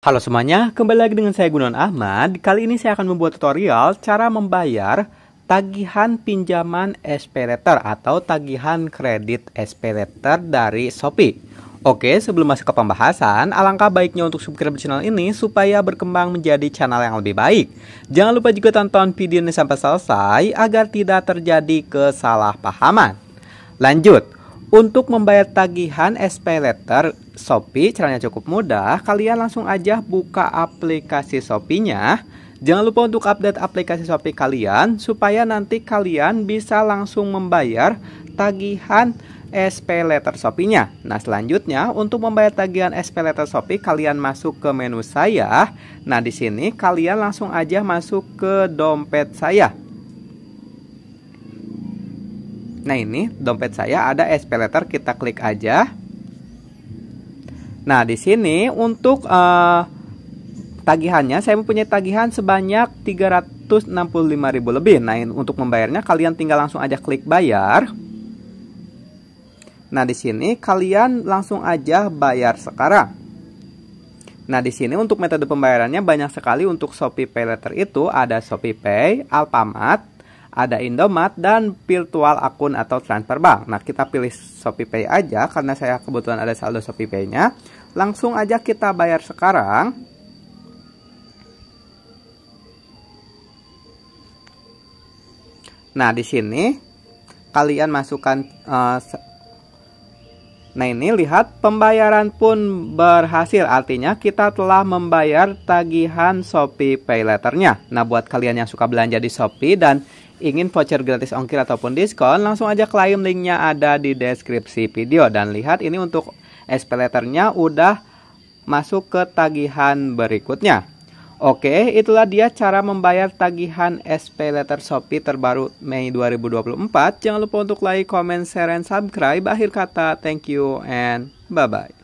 Halo semuanya, kembali lagi dengan saya Gunawan Ahmad. Kali ini saya akan membuat tutorial cara membayar tagihan pinjaman SPReter atau tagihan kredit SPReter dari Shopee. Oke, sebelum masuk ke pembahasan, alangkah baiknya untuk subscribe channel ini supaya berkembang menjadi channel yang lebih baik. Jangan lupa juga tonton video ini sampai selesai agar tidak terjadi kesalahpahaman. Lanjut, untuk membayar tagihan Letter Shopee caranya cukup mudah, kalian langsung aja buka aplikasi Shopee-nya. Jangan lupa untuk update aplikasi Shopee kalian supaya nanti kalian bisa langsung membayar tagihan SP Letter Shopee-nya. Nah, selanjutnya untuk membayar tagihan SP Letter Shopee kalian masuk ke menu saya. Nah, di sini kalian langsung aja masuk ke dompet saya. Nah, ini dompet saya ada SP Letter, kita klik aja. Nah, di sini untuk uh, tagihannya saya mempunyai tagihan sebanyak 365.000 lebih. Nah, untuk membayarnya kalian tinggal langsung aja klik bayar. Nah, di sini kalian langsung aja bayar sekarang. Nah, di sini untuk metode pembayarannya banyak sekali untuk Shopee Pay Letter itu ada Shopee Pay, Alfamart, ada Indomat dan virtual akun atau transfer bank. Nah, kita pilih ShopeePay aja karena saya kebetulan ada saldo ShopeePay-nya. Langsung aja kita bayar sekarang. Nah, di sini kalian masukkan uh, Nah ini lihat pembayaran pun berhasil artinya kita telah membayar tagihan Shopee Pay Letternya. Nah buat kalian yang suka belanja di Shopee dan ingin voucher gratis ongkir ataupun diskon langsung aja klaim linknya ada di deskripsi video dan lihat ini untuk SP Letternya udah masuk ke tagihan berikutnya. Oke, itulah dia cara membayar tagihan SP Letter Shopee terbaru Mei 2024. Jangan lupa untuk like, comment, share, and subscribe. Akhir kata, thank you and bye-bye.